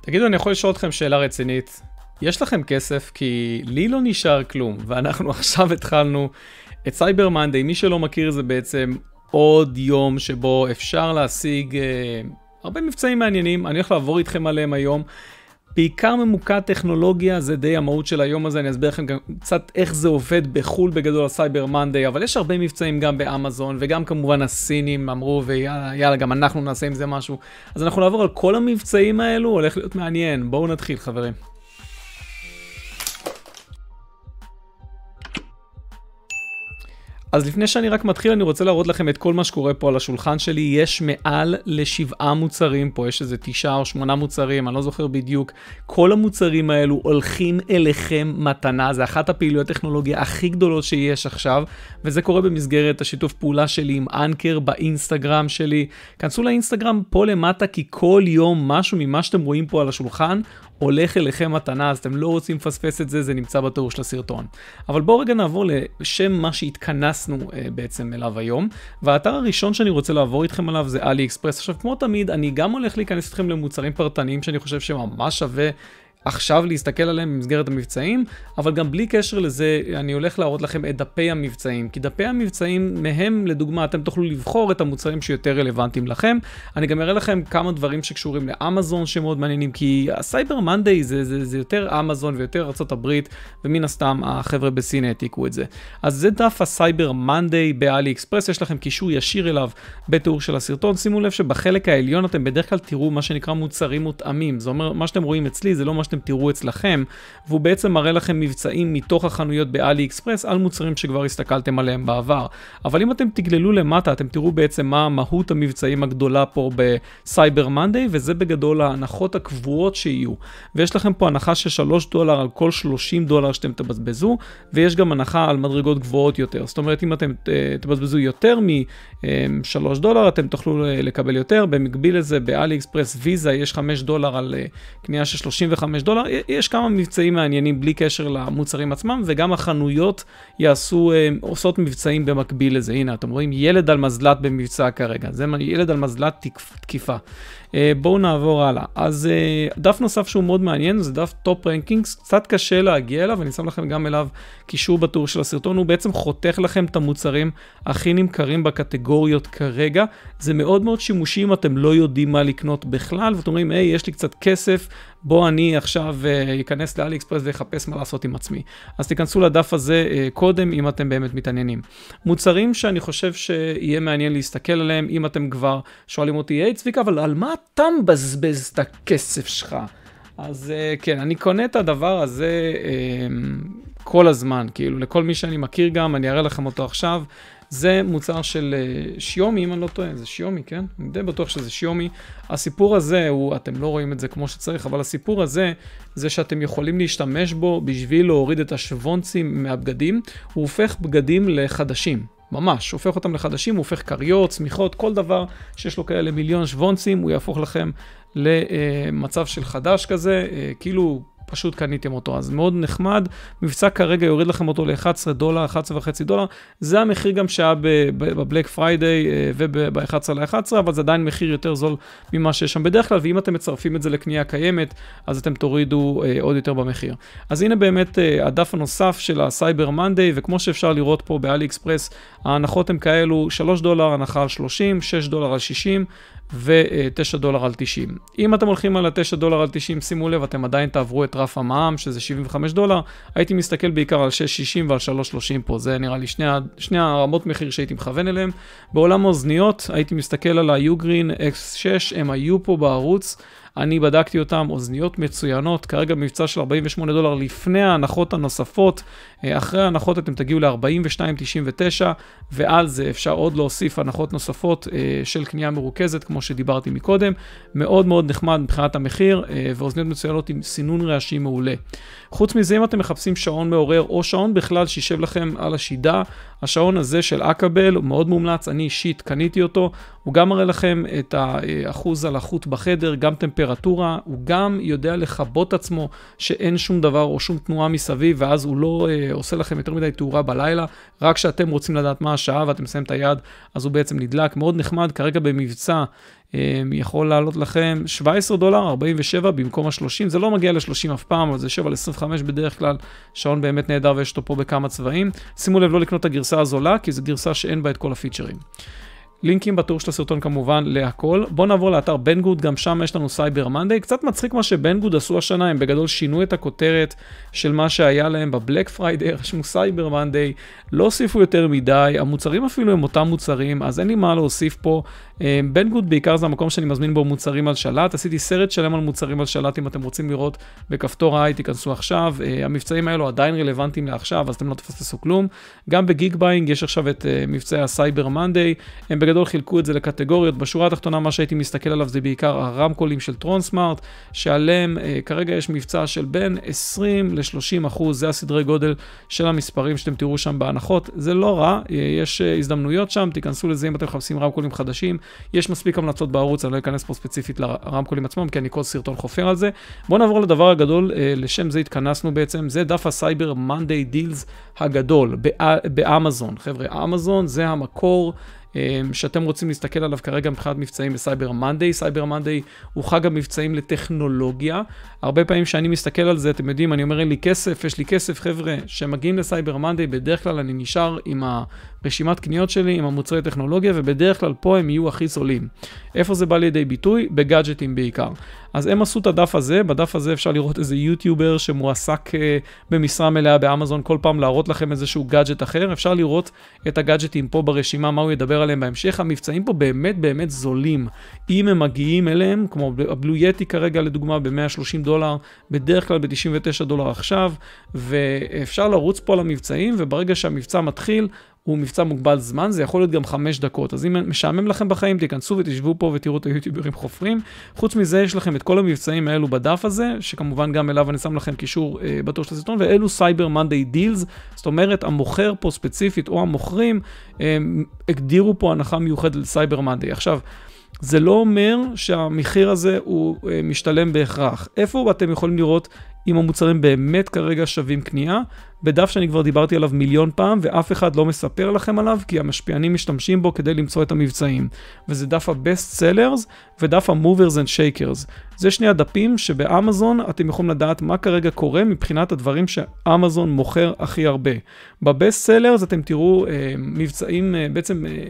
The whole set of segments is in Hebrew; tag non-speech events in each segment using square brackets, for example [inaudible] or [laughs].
תגידו, אני יכול לשאול אתכם שאלה רצינית. יש לכם כסף כי לי לא נשאר כלום, ואנחנו [laughs] עכשיו התחלנו את סייבר מנדי, מי שלא מכיר זה בעצם עוד יום שבו אפשר להשיג אה, הרבה מבצעים מעניינים, אני הולך לעבור איתכם עליהם היום. בעיקר ממוקד טכנולוגיה, זה די המהות של היום הזה, אני אסביר לכם גם קצת איך זה עובד בחו"ל בגדול הסייבר מנדיי, אבל יש הרבה מבצעים גם באמזון, וגם כמובן הסינים אמרו, ויאללה, גם אנחנו נעשה עם זה משהו. אז אנחנו נעבור על כל המבצעים האלו, הולך להיות מעניין. בואו נתחיל חברים. אז לפני שאני רק מתחיל, אני רוצה להראות לכם את כל מה שקורה פה על השולחן שלי. יש מעל לשבעה מוצרים פה, יש איזה תשעה או שמונה מוצרים, אני לא זוכר בדיוק. כל המוצרים האלו הולכים אליכם מתנה, זה אחת הפעילויות טכנולוגיה הכי גדולות שיש עכשיו, וזה קורה במסגרת השיתוף פעולה שלי עם אנקר באינסטגרם שלי. כנסו לאינסטגרם פה למטה, כי כל יום משהו ממה שאתם רואים פה על השולחן הולך אליכם מתנה, אז אתם לא רוצים לפספס את זה, זה נמצא בתיאור של הסרטון. אבל בואו רגע נעבור לשם מה שהתכנסנו אה, בעצם אליו היום, והאתר הראשון שאני רוצה לעבור איתכם עליו זה עלי אקספרס. עכשיו, כמו תמיד, אני גם הולך להיכנס איתכם למוצרים פרטניים שאני חושב שממש שווה עכשיו להסתכל עליהם במסגרת המבצעים, אבל גם בלי קשר לזה אני הולך להראות לכם את דפי המבצעים, כי דפי המבצעים מהם לדוגמה אתם תוכלו לבחור את המוצרים שיותר רלוונטיים לכם. אני גם אראה לכם כמה דברים שקשורים לאמזון שמאוד מעניינים, כי הסייבר מנדי זה, זה, זה יותר אמזון ויותר ארה"ב, ומן הסתם החבר'ה בסין העתיקו את זה. אז זה דף הסייבר מנדי באלי אקספרס, יש לכם קישור ישיר אליו בתיאור של הסרטון. שימו לב שבחלק העליון אתם בדרך כלל תראו מה שנקרא מוצרים מותאמים, זה אומר מה שאתם רואים אצלי זה לא מה שאתם תראו אצלכם, והוא בעצם מראה לכם מבצעים מתוך החנויות באלי אקספרס על מוצרים שכבר הסתכלתם עליהם בעבר. אבל אם אתם תגללו למטה, אתם תראו בעצם מה מהות המבצעים הגדולה פה בסייבר מנדי, וזה בגדול ההנחות הקבועות שיהיו. ויש לכם פה הנחה של 3 דולר על כל 30 דולר שאתם תבזבזו, ויש גם הנחה על מדרגות גבוהות יותר. זאת אומרת, אם אתם אה, תבזבזו יותר מ-3 אה, דולר, אתם תוכלו אה, לקבל יותר. במקביל לזה, באלי אקספרס ויזה יש 5 דולר על קנייה של 35 ב-25 דולר. יש כמה מבצעים מעניינים בלי קשר למוצרים עצמם, וגם החנויות יעשו, אה, עושות מבצעים במקביל לזה. הנה, אתם רואים ילד על מזלת במבצע כרגע. זה ילד על מזלת תקיפה. אה, בואו נעבור הלאה. אז אה, דף נוסף שהוא מאוד מעניין, זה דף טופ רנקינג, קצת קשה להגיע אליו, אני שם לכם גם אליו קישור בטור של הסרטון, הוא בעצם חותך לכם את המוצרים הכי נמכרים בקטגוריות כרגע. זה מאוד מאוד שימושי אם אתם לא יודעים מה לקנות בכלל, ואתם אומרים, היי, יש לי קצת כסף, בוא אני עכשיו אכנס אה, לאלי אקספרס ואחפש מה לעשות עם עצמי. אז תיכנסו לדף הזה אה, קודם, אם אתם באמת מתעניינים. מוצרים שאני חושב שיהיה מעניין להסתכל עליהם, אם אתם כבר שואלים אותי, היי צביקה, אבל על מה אתה מבזבז את הכסף שלך? אז אה, כן, אני קונה את הדבר הזה כל הזמן, כאילו, לכל מי שאני מכיר גם, אני אראה לכם אותו עכשיו. זה מוצר של שיומי, אה, אם אני לא טועה, זה שיומי, כן? אני די בטוח שזה שיומי. הסיפור הזה הוא, אתם לא רואים את זה כמו שצריך, אבל הסיפור הזה, זה שאתם יכולים להשתמש בו בשביל להוריד את השוונצים מהבגדים, הוא הופך בגדים לחדשים. ממש, הופך אותם לחדשים, הוא הופך כריות, צמיחות, כל דבר שיש לו כאלה מיליון שוונצים, הוא יהפוך לכם למצב של חדש כזה, אה, כאילו פשוט קניתם אותו, אז מאוד נחמד. מבצע כרגע יוריד לכם אותו ל-11 דולר, 11.5 דולר. זה המחיר גם שהיה בבלק פריידיי אה, וב-11 ל-11, אבל זה עדיין מחיר יותר זול ממה שיש שם בדרך כלל, ואם אתם מצרפים את זה לקנייה קיימת, אז אתם תורידו אה, עוד יותר במחיר. אז הנה באמת אה, הדף הנוסף של הסייבר מנדיי, וכמו שאפשר לראות פה באלי אקספרס, ההנחות הן כאלו 3 דולר הנחה על 30, 6 דולר על 60. ו-9 דולר על 90. אם אתם הולכים על ה-9 דולר על 90, שימו לב, אתם עדיין תעברו את רף המע"מ, שזה 75 דולר, הייתי מסתכל בעיקר על 6.60 ועל 3.30 פה, זה נראה לי שני, שני הרמות מחיר שהייתי מכוון אליהם. בעולם האוזניות הייתי מסתכל על ה u green X6, הם היו פה בערוץ. אני בדקתי אותם, אוזניות מצוינות, כרגע מבצע של 48 דולר לפני ההנחות הנוספות. אה, אחרי ההנחות אתם תגיעו ל-42.99, ועל זה אפשר עוד להוסיף הנחות נוספות אה, של קנייה מרוכזת, כמו שדיברתי מקודם. מאוד מאוד נחמד מבחינת המחיר, אה, ואוזניות מצוינות עם סינון רעשים מעולה. חוץ מזה, אם אתם מחפשים שעון מעורר או שעון בכלל שישב לכם על השידה, השעון הזה של אקאבל הוא מאוד מומלץ, אני אישית קניתי אותו, הוא גם מראה לכם את האחוז אה, על החוט בחדר, גם טמפרטורה, הוא גם יודע לכבות עצמו שאין שום דבר או שום תנועה מסביב, ואז הוא לא אה, עושה לכם יותר מדי תאורה בלילה, רק כשאתם רוצים לדעת מה השעה ואתם מסיים את היד, אז הוא בעצם נדלק. מאוד נחמד, כרגע במבצע אה, יכול לעלות לכם 17 דולר, 47 במקום ה-30, זה לא מגיע ל-30 אף פעם, אבל זה 7 ל-25 בדרך כלל, שעון באמת נהדר ויש אותו פה בכמה צבעים. שימו לב לא לקנות את הגרסה הזולה, כי זו גרסה שאין בה את כל הפיצ'רים. לינקים בתיאור של הסרטון כמובן להכל. בואו נעבור לאתר בנגוד, גם שם יש לנו סייבר מנדי. קצת מצחיק מה שבנגוד עשו השנה, הם בגדול שינו את הכותרת של מה שהיה להם בבלק פריידי, רשמו [laughs] סייבר מנדי, לא הוסיפו יותר מדי, המוצרים אפילו הם אותם מוצרים, אז אין לי מה להוסיף פה. אה, בנגוד בעיקר זה המקום שאני מזמין בו מוצרים על שלט, עשיתי סרט שלם על מוצרים על שלט, אם אתם רוצים לראות בכפתור ה-i תיכנסו עכשיו. אה, המבצעים האלו עדיין רלוונטיים לעכשיו, אז אתם לא תפספסו כלום. גם בגיג ביינג יש עכשיו את אה, מבצעי הסייבר מנדי, הם בגדול חילקו את זה לקטגוריות. בשורה התחתונה, מה שהייתי מסתכל עליו זה בעיקר הרמקולים של טרונסמארט, שעליהם אה, כרגע יש מבצע של בין 20 ל-30 אחוז, זה הסדרי גודל של המספרים שאתם תראו שם בהנחות. זה לא רע, אה, יש אה, הזדמנויות שם, תיכנסו לזה אם אתם מחפשים רמקולים חדשים. יש מספיק המלצות בערוץ, אני לא אכנס פה ספציפית לרמקולים עצמם, כי אני כל סרטון חופר על זה. בואו נעבור לדבר הגדול, אה, לשם זה התכנסנו בעצם, זה דף הסייבר Monday Deals הגדול באמזון. חבר'ה, אמזון זה המקור. אמ, שאתם רוצים להסתכל עליו כרגע מבחינת מבצעים בסייבר מנדי. סייבר מנדי הוא חג המבצעים לטכנולוגיה. הרבה פעמים כשאני מסתכל על זה, אתם יודעים, אני אומר אין לי כסף, יש לי כסף, חבר'ה, שמגיעים לסייבר מנדי, בדרך כלל אני נשאר עם רשימת קניות שלי עם המוצרי טכנולוגיה, ובדרך כלל פה הם יהיו הכי זולים. איפה זה בא לידי ביטוי? בגאדג'טים בעיקר. אז הם עשו את הדף הזה, בדף הזה אפשר לראות איזה יוטיובר שמועסק אה, במשרה מלאה באמזון, כל פעם להראות לכם איזשהו גאדג'ט אחר. אפשר לראות את הגאדג'טים פה ברשימה, מה הוא ידבר עליהם בהמשך. המבצעים פה באמת באמת זולים. אם הם מגיעים אליהם, כמו הבלו יטי כרגע לדוגמה ב-130 דולר, בדרך כלל ב-99 דולר עכשיו, ואפשר לרוץ פה על המבצעים, וברגע שהמבצע מתחיל, הוא מבצע מוגבל זמן, זה יכול להיות גם חמש דקות. אז אם משעמם לכם בחיים, תיכנסו ותשבו פה ותראו את היוטיוברים חופרים. חוץ מזה, יש לכם את כל המבצעים האלו בדף הזה, שכמובן גם אליו אני שם לכם קישור אה, בתור של הסרטון, ואלו סייבר מונדי דילס, זאת אומרת, המוכר פה ספציפית, או המוכרים, אה, הגדירו פה הנחה מיוחדת לסייבר מונדי. עכשיו, זה לא אומר שהמחיר הזה הוא אה, משתלם בהכרח. איפה אתם יכולים לראות אם המוצרים באמת כרגע שווים קנייה? בדף שאני כבר דיברתי עליו מיליון פעם ואף אחד לא מספר לכם עליו כי המשפיענים משתמשים בו כדי למצוא את המבצעים. וזה דף ה-Best Sellers ודף ה-Movers and Shakers. זה שני הדפים שבאמזון אתם יכולים לדעת מה כרגע קורה מבחינת הדברים שאמזון מוכר הכי הרבה. ב-Best Sellers אתם תראו אה, מבצעים, אה, בעצם... אה,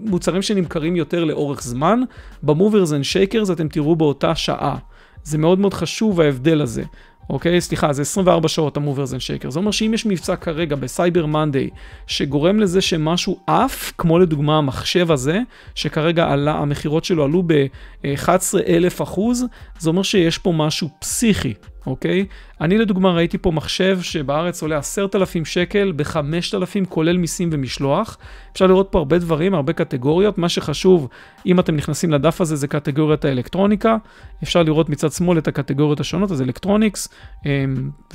מוצרים שנמכרים יותר לאורך זמן, במוברס אנד שייקרס אתם תראו באותה שעה. זה מאוד מאוד חשוב ההבדל הזה. אוקיי? סליחה, זה 24 שעות המוברס אנד שייקר. זה אומר שאם יש מבצע כרגע בסייבר מנדי, שגורם לזה שמשהו עף, כמו לדוגמה המחשב הזה, שכרגע עלה, המכירות שלו עלו ב-11,000 אה, אחוז, זה אומר שיש פה משהו פסיכי, אוקיי? אני לדוגמה ראיתי פה מחשב שבארץ עולה 10,000 שקל ב-5,000 כולל מיסים ומשלוח. אפשר לראות פה הרבה דברים, הרבה קטגוריות. מה שחשוב, אם אתם נכנסים לדף הזה, זה קטגוריית האלקטרוניקה. אפשר לראות מצד שמאל את הקטגוריות השונות, אז אלקטרוניקס, אמ,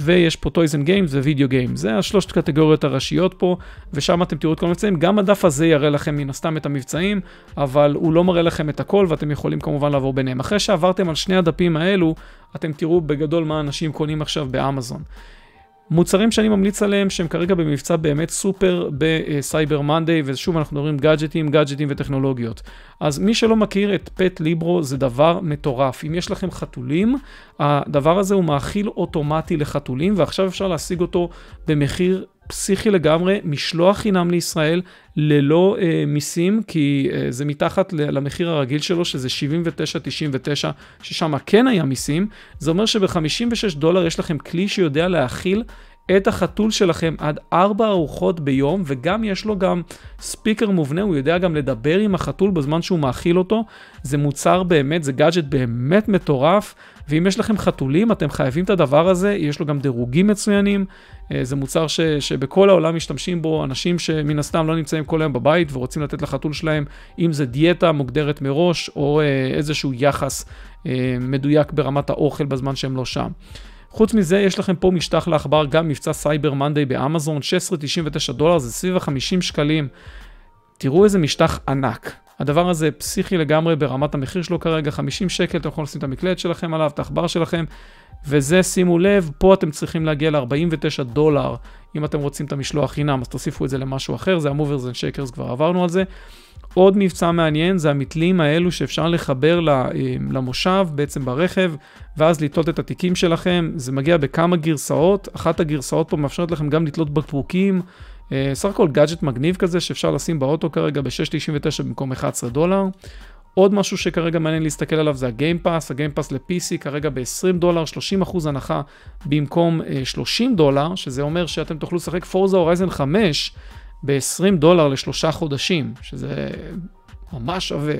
ויש פה טויזן גיימס ווידאו גיימס. זה השלושת קטגוריות הראשיות פה, ושם אתם תראו את כל המבצעים. גם הדף הזה יראה לכם מן הסתם את המבצעים, אבל הוא לא מראה לכם את הכל, ואתם יכולים כמובן לעבור ביניהם. אחרי שעברתם על שני הדפים האלו, אתם תראו בגדול מה אנשים קונים עכשיו. עכשיו באמזון. מוצרים שאני ממליץ עליהם שהם כרגע במבצע באמת סופר בסייבר מנדי ושוב אנחנו מדברים גאדג'טים, גאדג'טים וטכנולוגיות. אז מי שלא מכיר את פט ליברו זה דבר מטורף. אם יש לכם חתולים, הדבר הזה הוא מאכיל אוטומטי לחתולים ועכשיו אפשר להשיג אותו במחיר פסיכי לגמרי, משלוח חינם לישראל ללא אה, מיסים, כי אה, זה מתחת למחיר הרגיל שלו, שזה 79.99, ששם כן היה מיסים. זה אומר שב-56 דולר יש לכם כלי שיודע להכיל את החתול שלכם עד ארבע ארוחות ביום, וגם יש לו גם ספיקר מובנה, הוא יודע גם לדבר עם החתול בזמן שהוא מאכיל אותו. זה מוצר באמת, זה גאדג'ט באמת מטורף, ואם יש לכם חתולים, אתם חייבים את הדבר הזה, יש לו גם דירוגים מצוינים. אה, זה מוצר ש, שבכל העולם משתמשים בו אנשים שמן הסתם לא נמצאים כל היום בבית ורוצים לתת לחתול שלהם, אם זה דיאטה מוגדרת מראש, או אה, איזשהו יחס אה, מדויק ברמת האוכל בזמן שהם לא שם. חוץ מזה, יש לכם פה משטח לעכבר, גם מבצע סייבר מנדי באמזון, 16.99 דולר, זה סביב ה-50 שקלים. תראו איזה משטח ענק. הדבר הזה פסיכי לגמרי ברמת המחיר שלו כרגע, 50 שקל, אתם יכולים לשים את המקלט שלכם עליו, את העכבר שלכם, וזה, שימו לב, פה אתם צריכים להגיע ל-49 דולר, אם אתם רוצים את המשלוח חינם, אז תוסיפו את זה למשהו אחר, זה המוברס אנד שקרס, כבר עברנו על זה. עוד מבצע מעניין זה המתלים האלו שאפשר לחבר אה, למושב בעצם ברכב ואז לתלות את התיקים שלכם, זה מגיע בכמה גרסאות, אחת הגרסאות פה מאפשרת לכם גם לתלות בקבוקים, אה, סך הכל גאדג'ט מגניב כזה שאפשר לשים באוטו כרגע ב-6.99 במקום 11 דולר. עוד משהו שכרגע מעניין להסתכל עליו זה הגיים פאס, הגיים פאס ל-PC כרגע ב-20 דולר, 30% הנחה במקום 30 אה, דולר, שזה אומר שאתם תוכלו לשחק פורזה הורייזן 5 ב-20 דולר לשלושה חודשים, שזה ממש שווה.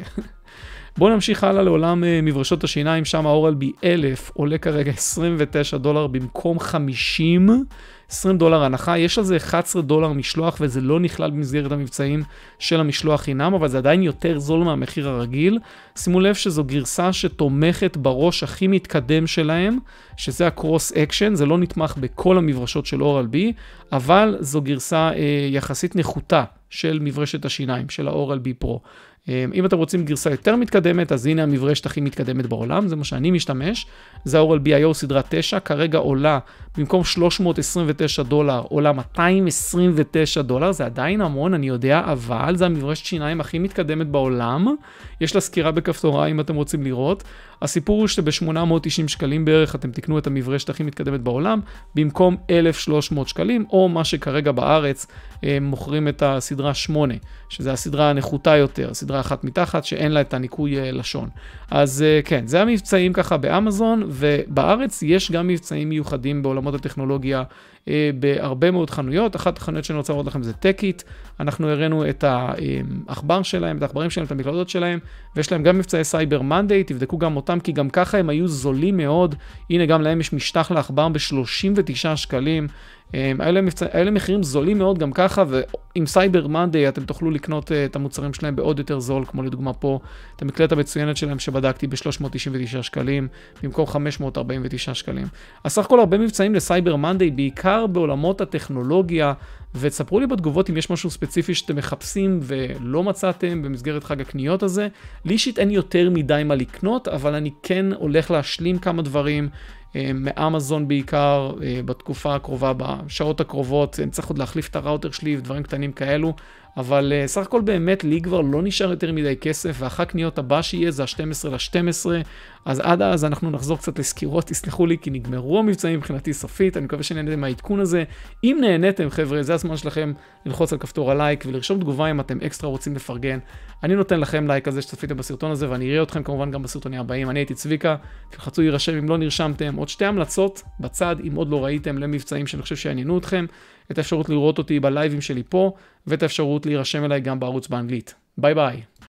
בואו נמשיך הלאה לעולם אה, מברשות השיניים, שם האורל בי אלף עולה כרגע 29 דולר במקום 50, 20 דולר הנחה, יש על זה 11 דולר משלוח וזה לא נכלל במסגרת המבצעים של המשלוח חינם, אבל זה עדיין יותר זול מהמחיר הרגיל. שימו לב שזו גרסה שתומכת בראש הכי מתקדם שלהם, שזה הקרוס אקשן, זה לא נתמך בכל המברשות של אורל בי, אבל זו גרסה אה, יחסית נחותה. של מברשת השיניים, של האורל בי פרו. אמ, אם אתם רוצים גרסה יותר מתקדמת, אז הנה המברשת הכי מתקדמת בעולם, זה מה שאני משתמש. זה ה-Oral BIO סדרה 9, כרגע עולה, במקום 329 דולר, עולה 229 דולר, זה עדיין המון, אני יודע, אבל זה המברשת שיניים הכי מתקדמת בעולם. יש לה סקירה בכפתורה אם אתם רוצים לראות. הסיפור הוא שב-890 שקלים בערך אתם תקנו את המברשת הכי מתקדמת בעולם, במקום 1,300 שקלים, או מה שכרגע בארץ אה, מוכרים את הסדרה 8, שזה הסדרה הנחותה יותר, סדרה אחת מתחת, שאין לה את הניקוי אה, לשון. אז אה, כן, זה המבצעים ככה באמזון, ובארץ יש גם מבצעים מיוחדים בעולמות הטכנולוגיה אה, בהרבה מאוד חנויות. אחת החנויות שאני רוצה לראות לכם זה טקיט. אנחנו הראינו את העכבר שלהם, את העכברים שלהם, את המקלדות שלהם, ויש להם גם מבצעי סייבר מנדי, תבדקו גם אותם, כי גם ככה הם היו זולים מאוד. הנה, גם להם יש משטח לעכבר ב-39 שקלים. אלה אמ, מחירים זולים מאוד גם ככה, ועם סייבר מנדי אתם תוכלו לקנות אה, את המוצרים שלהם בעוד יותר זול, כמו לדוגמה פה, את המקלט המצוינת שלהם שבדקתי ב-399 שקלים, במקום 549 שקלים. אז סך הכל הרבה מבצעים לסייבר מנדי, בעיקר בעולמות הטכנולוגיה, ותספרו לי בתגובות אם יש משהו ספציפי שאתם מחפשים ולא מצאתם במסגרת חג הקניות הזה. לי אישית אין יותר מדי מה לקנות, אבל אני כן הולך להשלים כמה דברים. אה, מאמזון בעיקר, אה, בתקופה הקרובה, בשעות הקרובות, אני צריך עוד להחליף את הראוטר שלי ודברים קטנים כאלו, אבל uh, סך הכל באמת, לי כבר לא נשאר יותר מדי כסף, ואחר והחקניות הבא שיהיה זה ה-12 ל-12, אז עד אז אנחנו נחזור קצת לסקירות, תסלחו לי, כי נגמרו המבצעים מבחינתי סופית, אני מקווה שנהניתם מהעדכון הזה. אם נהניתם, חבר'ה, זה הזמן שלכם ללחוץ על כפתור הלייק ולרשום תגובה אם אתם אקסטרה רוצים לפרגן. אני נותן לכם לייק על זה שצפיתם בסרטון הזה, ואני אראה אתכם כמובן גם בסרטונים הבאים. אני הייתי צביקה, תלחצו להירשם אם לא נרשמתם. עוד שתי המלצות בצד, אם עוד לא ראיתם, למבצעים שאני חושב שיעניינו אתכם. את האפשרות לראות אותי בלייבים שלי פה, ואת האפשרות להירשם אליי גם בערוץ באנגלית. ביי ביי.